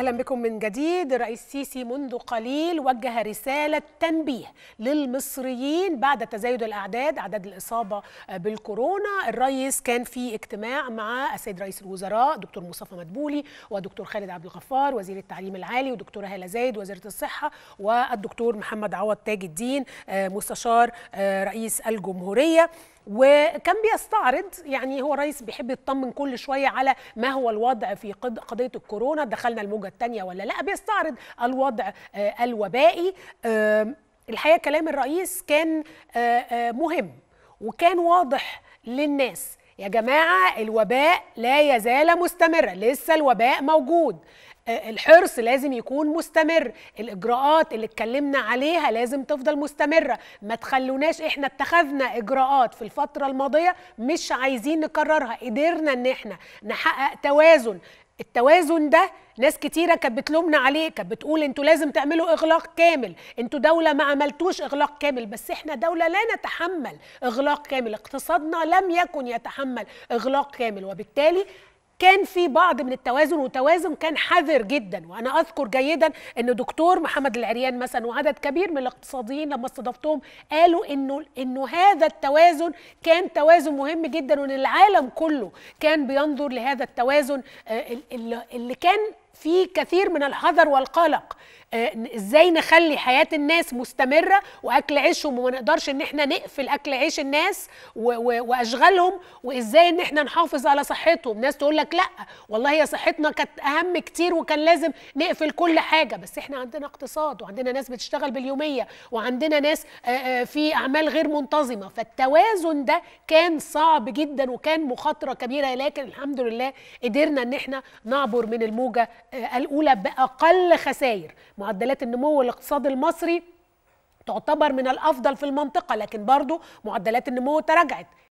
اهلا بكم من جديد الرئيس سيسي منذ قليل وجه رساله تنبيه للمصريين بعد تزايد الاعداد اعداد الاصابه بالكورونا الرئيس كان في اجتماع مع السيد رئيس الوزراء دكتور مصطفى مدبولي ودكتور خالد عبد الغفار وزير التعليم العالي ودكتوره هاله زايد وزيره الصحه والدكتور محمد عوض تاج الدين آه، مستشار آه، رئيس الجمهوريه وكان بيستعرض يعني هو رئيس بيحب يطمن كل شويه على ما هو الوضع في قضيه الكورونا دخلنا الموجه الثانيه ولا لا بيستعرض الوضع آه، الوبائي آه، الحقيقه كلام الرئيس كان آه، مهم وكان واضح للناس يا جماعه الوباء لا يزال مستمرا لسه الوباء موجود آه، الحرص لازم يكون مستمر الاجراءات اللي اتكلمنا عليها لازم تفضل مستمره ما تخلوناش احنا اتخذنا اجراءات في الفتره الماضيه مش عايزين نكررها قدرنا ان احنا نحقق توازن التوازن ده ناس كتيره كانت بتلومنا عليه كانت بتقول انتوا لازم تعملوا اغلاق كامل انتوا دوله ما عملتوش اغلاق كامل بس احنا دوله لا نتحمل اغلاق كامل اقتصادنا لم يكن يتحمل اغلاق كامل وبالتالي كان في بعض من التوازن وتوازن كان حذر جدا وانا اذكر جيدا ان دكتور محمد العريان مثلا وعدد كبير من الاقتصاديين لما استضفتهم قالوا انه انه هذا التوازن كان توازن مهم جدا وان العالم كله كان بينظر لهذا التوازن آه، اللي كان فيه كثير من الحذر والقلق آه، ازاي نخلي حياه الناس مستمره واكل عيشهم وما نقدرش ان احنا نقفل اكل عيش الناس واشغالهم وازاي ان احنا نحافظ على صحتهم ناس تقول لك لا والله هي صحتنا كانت اهم كتير وكان لازم نقفل كل حاجه بس احنا عندنا اقتصاد وعندنا ناس بتشتغل باليوميه وعندنا ناس آه، آه، في اعمال غير منتظمه فالتوازن ده كان صعب جدا وكان مخاطره كبيره لكن الحمد لله قدرنا ان احنا نعبر من الموجه الاولى باقل خسائر معدلات النمو الاقتصادي المصري تعتبر من الافضل في المنطقه لكن برضو معدلات النمو تراجعت